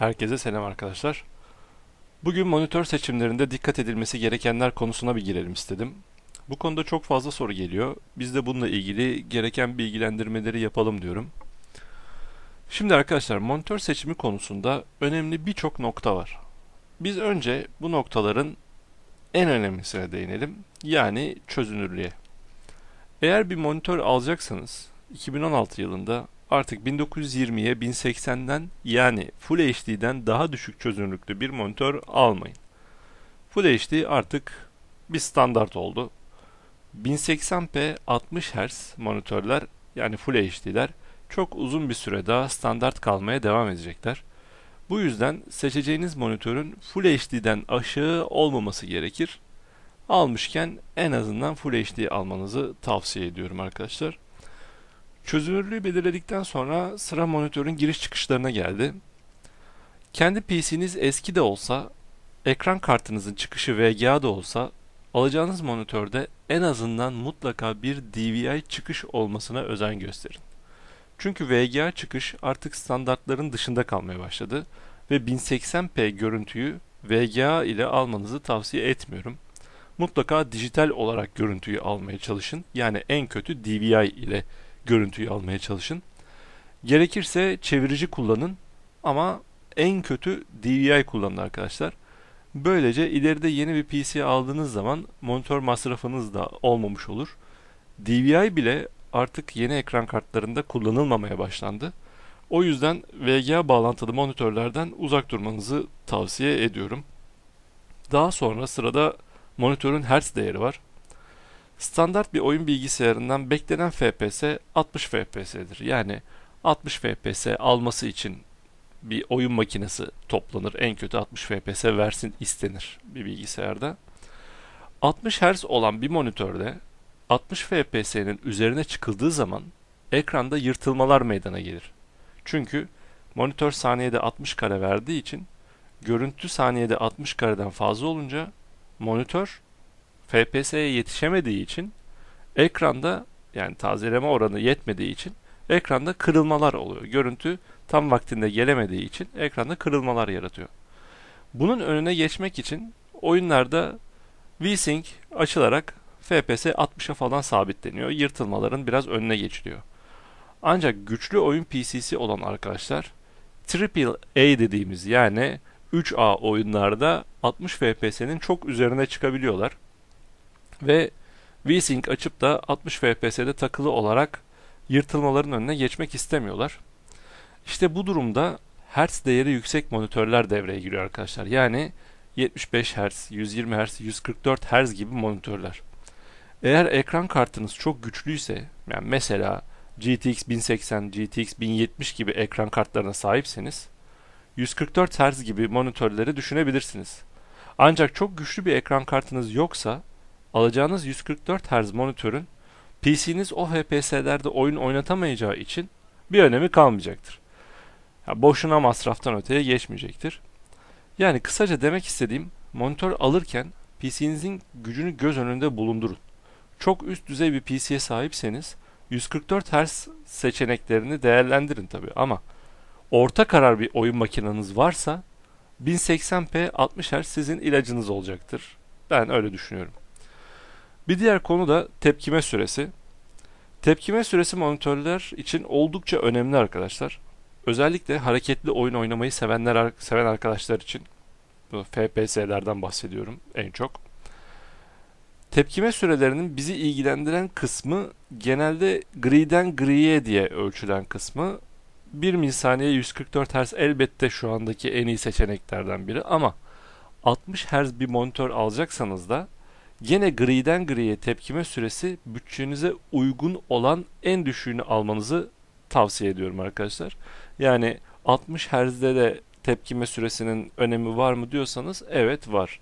Herkese selam arkadaşlar. Bugün monitör seçimlerinde dikkat edilmesi gerekenler konusuna bir girelim istedim. Bu konuda çok fazla soru geliyor. Biz de bununla ilgili gereken bilgilendirmeleri yapalım diyorum. Şimdi arkadaşlar monitör seçimi konusunda önemli birçok nokta var. Biz önce bu noktaların en önemlisine değinelim. Yani çözünürlüğe. Eğer bir monitör alacaksanız 2016 yılında artık 1920'ye 1080'den yani Full HD'den daha düşük çözünürlüklü bir monitör almayın. Full HD artık bir standart oldu. 1080p 60 Hz monitörler yani Full HD'ler çok uzun bir süre daha standart kalmaya devam edecekler. Bu yüzden seçeceğiniz monitörün Full HD'den aşağı olmaması gerekir. Almışken en azından Full HD almanızı tavsiye ediyorum arkadaşlar. Çözünürlüğü belirledikten sonra sıra monitörün giriş çıkışlarına geldi. Kendi PC'niz eski de olsa, ekran kartınızın çıkışı VGA da olsa alacağınız monitörde en azından mutlaka bir DVI çıkış olmasına özen gösterin. Çünkü VGA çıkış artık standartların dışında kalmaya başladı ve 1080p görüntüyü VGA ile almanızı tavsiye etmiyorum. Mutlaka dijital olarak görüntüyü almaya çalışın. Yani en kötü DVI ile görüntüyü almaya çalışın. Gerekirse çevirici kullanın ama en kötü DVI kullanın arkadaşlar. Böylece ileride yeni bir PC aldığınız zaman monitör masrafınız da olmamış olur. DVI bile artık yeni ekran kartlarında kullanılmamaya başlandı. O yüzden VGA bağlantılı monitörlerden uzak durmanızı tavsiye ediyorum. Daha sonra sırada monitörün hertz değeri var. Standart bir oyun bilgisayarından beklenen FPS 60 FPS'dir. Yani 60 FPS alması için bir oyun makinesi toplanır. En kötü 60 FPS versin istenir bir bilgisayarda. 60 Hz olan bir monitörde 60 FPS'nin üzerine çıkıldığı zaman ekranda yırtılmalar meydana gelir. Çünkü monitör saniyede 60 kare verdiği için görüntü saniyede 60 kareden fazla olunca monitör FPS'ye yetişemediği için ekranda yani tazeleme oranı yetmediği için ekranda kırılmalar oluyor. Görüntü tam vaktinde gelemediği için ekranda kırılmalar yaratıyor. Bunun önüne geçmek için oyunlarda VSync açılarak FPS 60'a falan sabitleniyor. Yırtılmaların biraz önüne geçiliyor. Ancak güçlü oyun PC'si olan arkadaşlar AAA dediğimiz yani 3A oyunlarda 60 FPS'nin çok üzerine çıkabiliyorlar ve VSync açıp da 60 FPS'de takılı olarak yırtılmaların önüne geçmek istemiyorlar. İşte bu durumda hertz değeri yüksek monitörler devreye giriyor arkadaşlar. Yani 75 Hz, 120 Hz, 144 Hz gibi monitörler. Eğer ekran kartınız çok güçlüyse, yani mesela GTX 1080, GTX 1070 gibi ekran kartlarına sahipseniz 144 Hz gibi monitörleri düşünebilirsiniz. Ancak çok güçlü bir ekran kartınız yoksa Alacağınız 144 Hz monitörün PC'niz o HPS'lerde oyun oynatamayacağı için bir önemi kalmayacaktır. Ya boşuna masraftan öteye geçmeyecektir. Yani kısaca demek istediğim monitör alırken PC'nizin gücünü göz önünde bulundurun. Çok üst düzey bir PC'ye sahipseniz 144 Hz seçeneklerini değerlendirin tabi ama orta karar bir oyun makineniz varsa 1080p 60 Hz sizin ilacınız olacaktır. Ben öyle düşünüyorum. Bir diğer konu da tepkime süresi. Tepkime süresi monitörler için oldukça önemli arkadaşlar. Özellikle hareketli oyun oynamayı sevenler seven arkadaşlar için. Bu FPS'lerden bahsediyorum en çok. Tepkime sürelerinin bizi ilgilendiren kısmı genelde griden griye diye ölçülen kısmı 1 milisaniye 144 Hz elbette şu andaki en iyi seçeneklerden biri ama 60 Hz bir monitör alacaksanız da Yine griden griye tepkime süresi bütçenize uygun olan en düşüğünü almanızı tavsiye ediyorum arkadaşlar. Yani 60 Hz'de de tepkime süresinin önemi var mı diyorsanız evet var.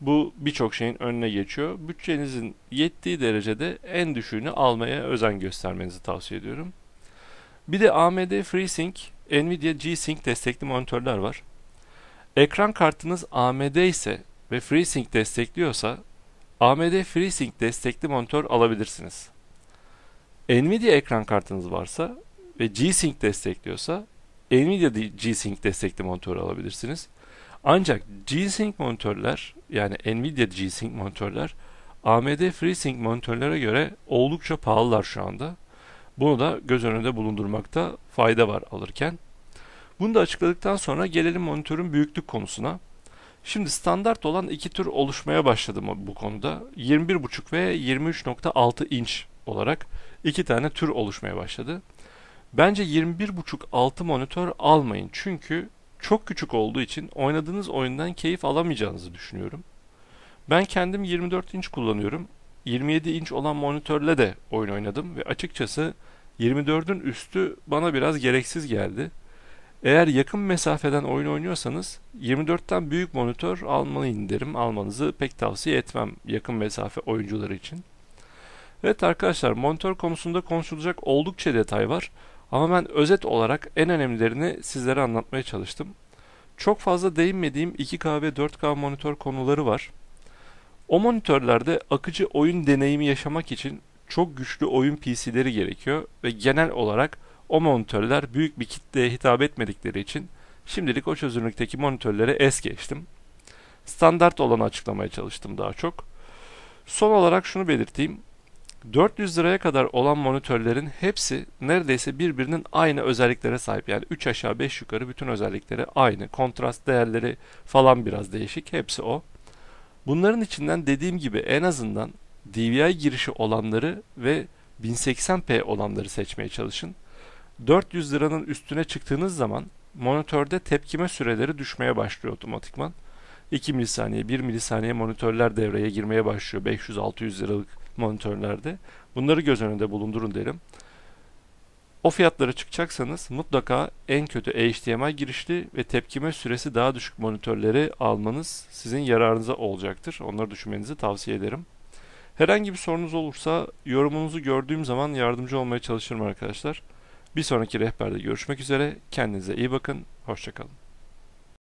Bu birçok şeyin önüne geçiyor. Bütçenizin yettiği derecede en düşüğünü almaya özen göstermenizi tavsiye ediyorum. Bir de AMD FreeSync, Nvidia G-Sync destekli monitörler var. Ekran kartınız AMD ise ve FreeSync destekliyorsa AMD FreeSync destekli monitör alabilirsiniz. Nvidia ekran kartınız varsa ve G-Sync destekliyorsa Nvidia G-Sync destekli monitör alabilirsiniz. Ancak G-Sync monitörler yani Nvidia G-Sync monitörler AMD FreeSync monitörlere göre oldukça pahalılar şu anda. Bunu da göz önünde bulundurmakta fayda var alırken. Bunu da açıkladıktan sonra gelelim monitörün büyüklük konusuna. Şimdi standart olan iki tür oluşmaya başladı mı bu konuda? 21.5 ve 23.6 inç olarak iki tane tür oluşmaya başladı. Bence 21.5 altı monitör almayın çünkü çok küçük olduğu için oynadığınız oyundan keyif alamayacağınızı düşünüyorum. Ben kendim 24 inç kullanıyorum. 27 inç olan monitörle de oyun oynadım ve açıkçası 24'ün üstü bana biraz gereksiz geldi. Eğer yakın mesafeden oyun oynuyorsanız 24'ten büyük monitör almayın derim. Almanızı pek tavsiye etmem yakın mesafe oyuncuları için. Evet arkadaşlar monitör konusunda konuşulacak oldukça detay var. Ama ben özet olarak en önemlilerini sizlere anlatmaya çalıştım. Çok fazla değinmediğim 2K ve 4K monitör konuları var. O monitörlerde akıcı oyun deneyimi yaşamak için çok güçlü oyun PC'leri gerekiyor ve genel olarak o monitörler büyük bir kitleye hitap etmedikleri için şimdilik o çözünürlükteki monitörlere es geçtim. Standart olanı açıklamaya çalıştım daha çok. Son olarak şunu belirteyim. 400 liraya kadar olan monitörlerin hepsi neredeyse birbirinin aynı özelliklere sahip. Yani 3 aşağı 5 yukarı bütün özellikleri aynı. Kontrast değerleri falan biraz değişik. Hepsi o. Bunların içinden dediğim gibi en azından DVI girişi olanları ve 1080p olanları seçmeye çalışın. 400 liranın üstüne çıktığınız zaman monitörde tepkime süreleri düşmeye başlıyor otomatikman. 2 milisaniye, 1 milisaniye monitörler devreye girmeye başlıyor 500-600 liralık monitörlerde. Bunları göz önünde bulundurun derim. O fiyatlara çıkacaksanız mutlaka en kötü HDMI girişli ve tepkime süresi daha düşük monitörleri almanız sizin yararınıza olacaktır. Onları düşünmenizi tavsiye ederim. Herhangi bir sorunuz olursa yorumunuzu gördüğüm zaman yardımcı olmaya çalışırım arkadaşlar. Bir sonraki rehberde görüşmek üzere. Kendinize iyi bakın. Hoşçakalın.